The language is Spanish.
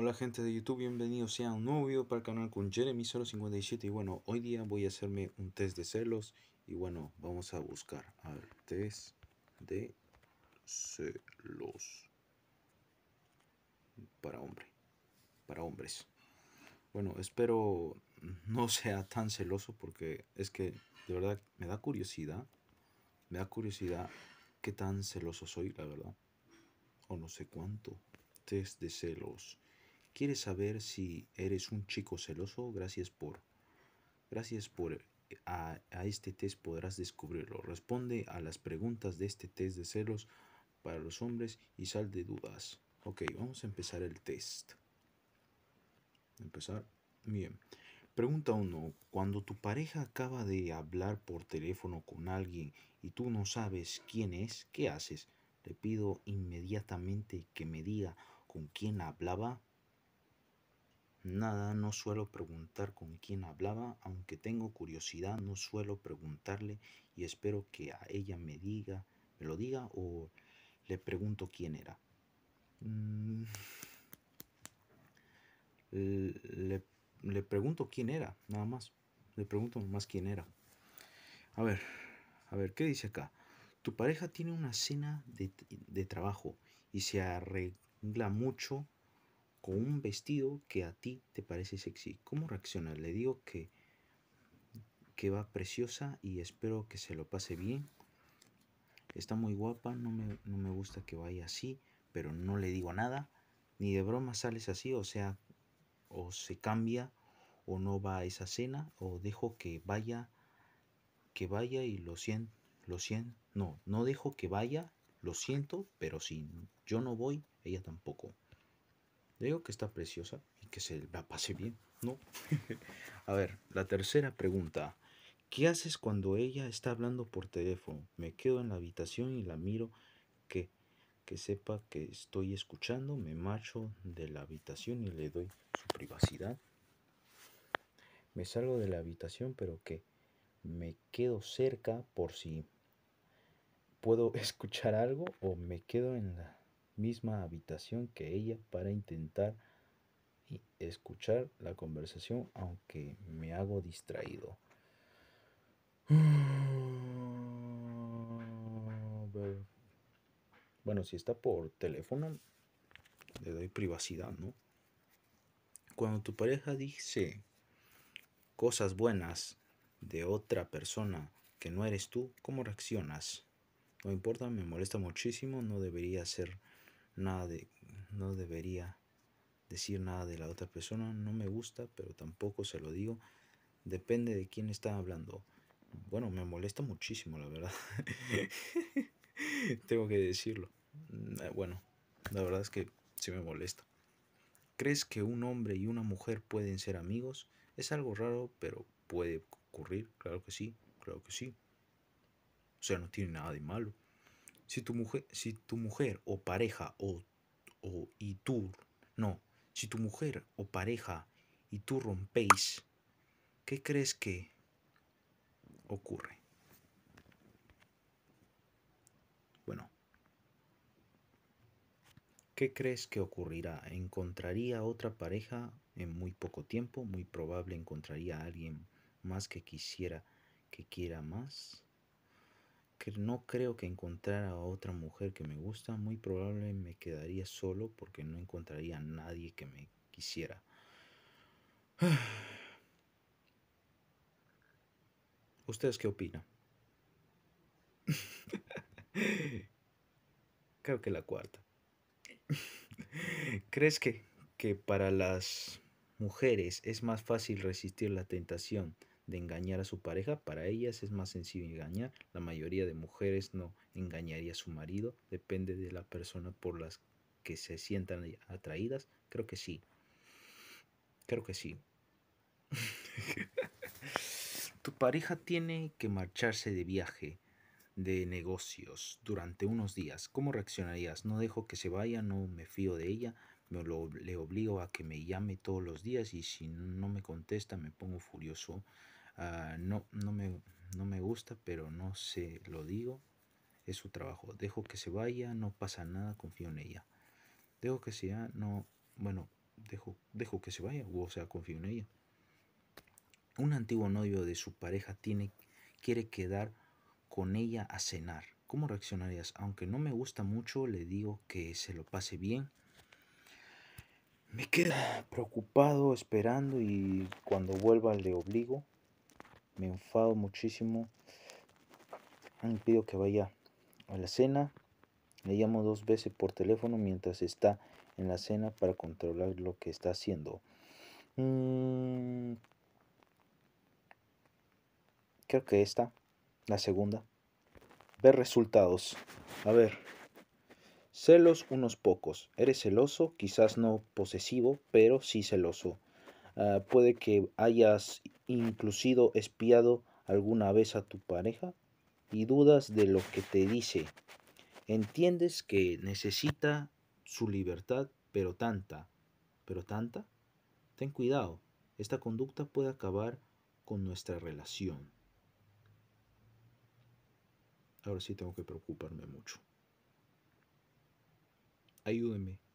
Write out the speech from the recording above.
Hola gente de YouTube, bienvenidos sea un nuevo video para el canal con Jeremy057 y bueno, hoy día voy a hacerme un test de celos y bueno, vamos a buscar, a test de celos para hombre, para hombres. Bueno, espero no sea tan celoso porque es que de verdad me da curiosidad, me da curiosidad qué tan celoso soy, la verdad, o no sé cuánto, test de celos. ¿Quieres saber si eres un chico celoso? Gracias por... Gracias por... A, este test podrás descubrirlo. Responde a las preguntas de este test de celos para los hombres y sal de dudas. Ok, vamos a empezar el test. Empezar. Bien. Pregunta 1. Cuando tu pareja acaba de hablar por teléfono con alguien y tú no sabes quién es, ¿qué haces? Le pido inmediatamente que me diga con quién hablaba nada, no suelo preguntar con quién hablaba, aunque tengo curiosidad, no suelo preguntarle y espero que a ella me diga, me lo diga o le pregunto quién era. Mm, le, pregunto quién era, nada más. Le pregunto más quién era. A ver, a ver, ¿qué dice acá? Tu pareja tiene una cena de trabajo y se arregla mucho con un vestido que a ti te parece sexy. ¿Cómo reaccionas? Le digo que, que va preciosa y espero que se lo pase bien. Está muy guapa, no me, no me gusta que vaya así, pero no le digo nada. Ni de broma sales así, o sea, o se cambia o no va a esa cena o dejo que vaya que vaya y lo siento lo siento no no dejo que vaya lo siento pero si yo no voy ella tampoco le digo que está preciosa y que se la pase bien, ¿no? a ver, la tercera pregunta. ¿Qué haces cuando ella está hablando por teléfono? Me quedo en la habitación y la miro que, que sepa que estoy escuchando, me macho de la habitación y le doy su privacidad. Me salgo de la habitación, pero que me quedo cerca por si puedo escuchar algo o me quedo en la misma habitación que ella para intentar escuchar la conversación aunque me hago distraído. Bueno, si está por teléfono, le doy privacidad, ¿no? Cuando tu pareja dice cosas buenas de otra persona que no eres tú, ¿cómo reaccionas? No importa, me molesta muchísimo, no debería ser nada de, no debería decir nada de la otra persona, no me gusta, pero tampoco se lo digo, depende de quién está hablando. Bueno, me molesta muchísimo, la verdad. Tengo que decirlo. Mm, bueno, la verdad es que sí me molesta. ¿Crees que un hombre y una mujer pueden ser amigos? Es algo raro, pero puede ocurrir, claro que sí, claro que sí. O sea, no tiene nada de malo. Si tu mujer, si tu mujer o pareja o, y tú, no, si tu mujer o pareja y tú rompéis, ¿qué crees que ocurre? Bueno, ¿qué crees que ocurrirá? ¿Encontraría otra pareja en muy poco tiempo? Muy probable encontraría a alguien más que quisiera que quiera más que no creo que encontrara a otra mujer que me gusta, muy probable me quedaría solo porque no encontraría a nadie que me quisiera. ¿Ustedes qué opinan? creo que la cuarta. ¿Crees que, que para las mujeres es más fácil resistir la tentación de engañar a su pareja, para ellas es más sencillo engañar. La mayoría de mujeres no engañaría a su marido, depende de la persona por las que se sientan atraídas. Creo que sí. Creo que sí. tu pareja tiene que marcharse de viaje de negocios durante unos días. ¿Cómo reaccionarías? No dejo que se vaya, no me fío de ella, me le obligo a que me llame todos los días y si no me contesta me pongo furioso. Ah, no, no me, no me gusta, pero no se lo digo. Es su trabajo. Dejo que se vaya, no pasa nada, confío en ella. Dejo que sea, no, bueno, dejo, dejo que se vaya, o sea, confío en ella. Un antiguo novio de su pareja tiene, quiere quedar con ella a cenar. ¿Cómo reaccionarías? Aunque no me gusta mucho, le digo que se lo pase bien. Me queda preocupado, esperando y cuando vuelva le obligo me enfado muchísimo. Me pido que vaya a la cena. Le llamo dos veces por teléfono mientras está en la cena para controlar lo que está haciendo. Mm, creo que esta, la segunda. Ver resultados. A ver. Celos unos pocos. Eres celoso, quizás no posesivo, pero sí celoso. Ah, puede que hayas incluso espiado alguna vez a tu pareja y dudas de lo que te dice. Entiendes que necesita su libertad, pero tanta, pero tanta. Ten cuidado, esta conducta puede acabar con nuestra relación. Ahora sí tengo que preocuparme mucho. Ayúdeme.